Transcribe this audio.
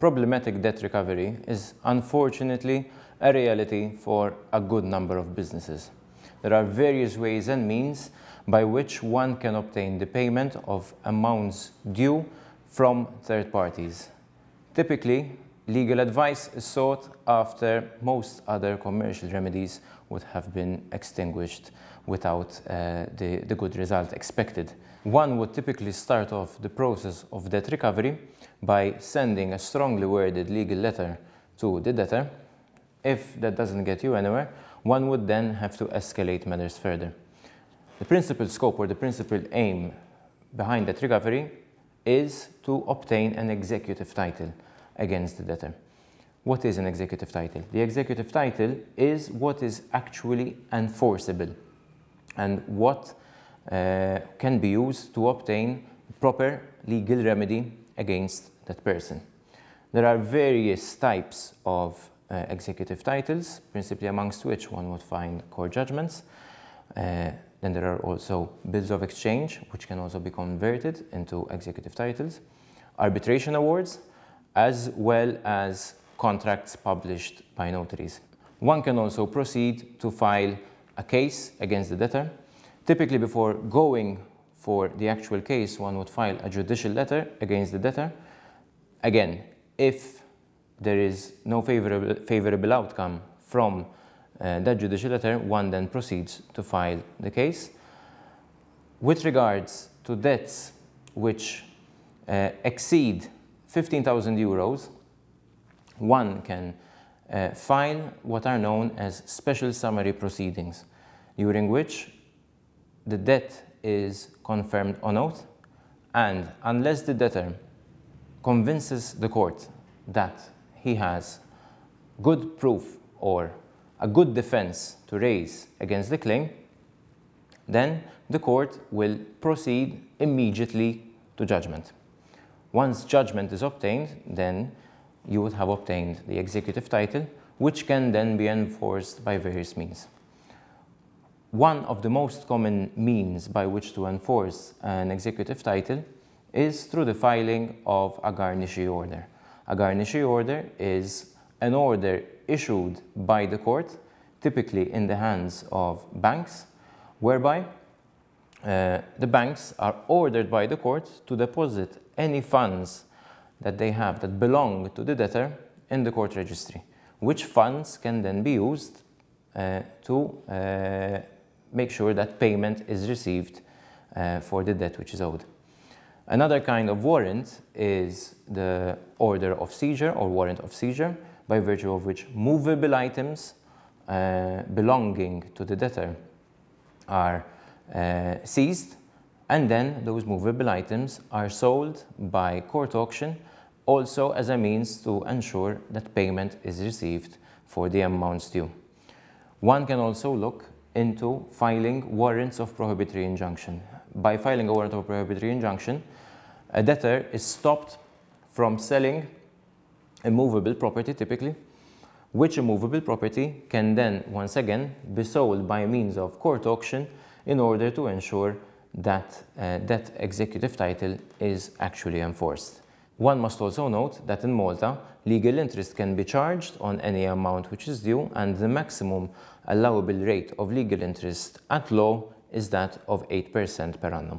problematic debt recovery is unfortunately a reality for a good number of businesses. There are various ways and means by which one can obtain the payment of amounts due from third parties. Typically, Legal advice sought after most other commercial remedies would have been extinguished without uh, the, the good result expected. One would typically start off the process of debt recovery by sending a strongly worded legal letter to the debtor. If that doesn't get you anywhere, one would then have to escalate matters further. The principal scope or the principal aim behind debt recovery is to obtain an executive title against the debtor. What is an executive title? The executive title is what is actually enforceable and what uh, can be used to obtain proper legal remedy against that person. There are various types of uh, executive titles, principally amongst which one would find court judgments. Uh, then there are also bills of exchange, which can also be converted into executive titles. Arbitration awards, as well as contracts published by notaries. One can also proceed to file a case against the debtor. Typically before going for the actual case, one would file a judicial letter against the debtor. Again, if there is no favorable, favorable outcome from uh, that judicial letter, one then proceeds to file the case. With regards to debts which uh, exceed 15,000 euros, one can uh, file what are known as special summary proceedings, during which the debt is confirmed on oath, and unless the debtor convinces the court that he has good proof or a good defense to raise against the claim, then the court will proceed immediately to judgment. Once judgment is obtained, then you would have obtained the executive title, which can then be enforced by various means. One of the most common means by which to enforce an executive title is through the filing of a garnishee order. A garnishee order is an order issued by the court, typically in the hands of banks, whereby uh, the banks are ordered by the court to deposit any funds that they have that belong to the debtor in the court registry, which funds can then be used uh, to uh, make sure that payment is received uh, for the debt which is owed. Another kind of warrant is the order of seizure or warrant of seizure, by virtue of which movable items uh, belonging to the debtor are uh, seized and then those movable items are sold by court auction also as a means to ensure that payment is received for the amounts due. One can also look into filing warrants of prohibitory injunction. By filing a warrant of prohibitory injunction, a debtor is stopped from selling a movable property typically, which movable property can then once again be sold by means of court auction in order to ensure that uh, that executive title is actually enforced. One must also note that in Malta, legal interest can be charged on any amount which is due and the maximum allowable rate of legal interest at law is that of 8% per annum.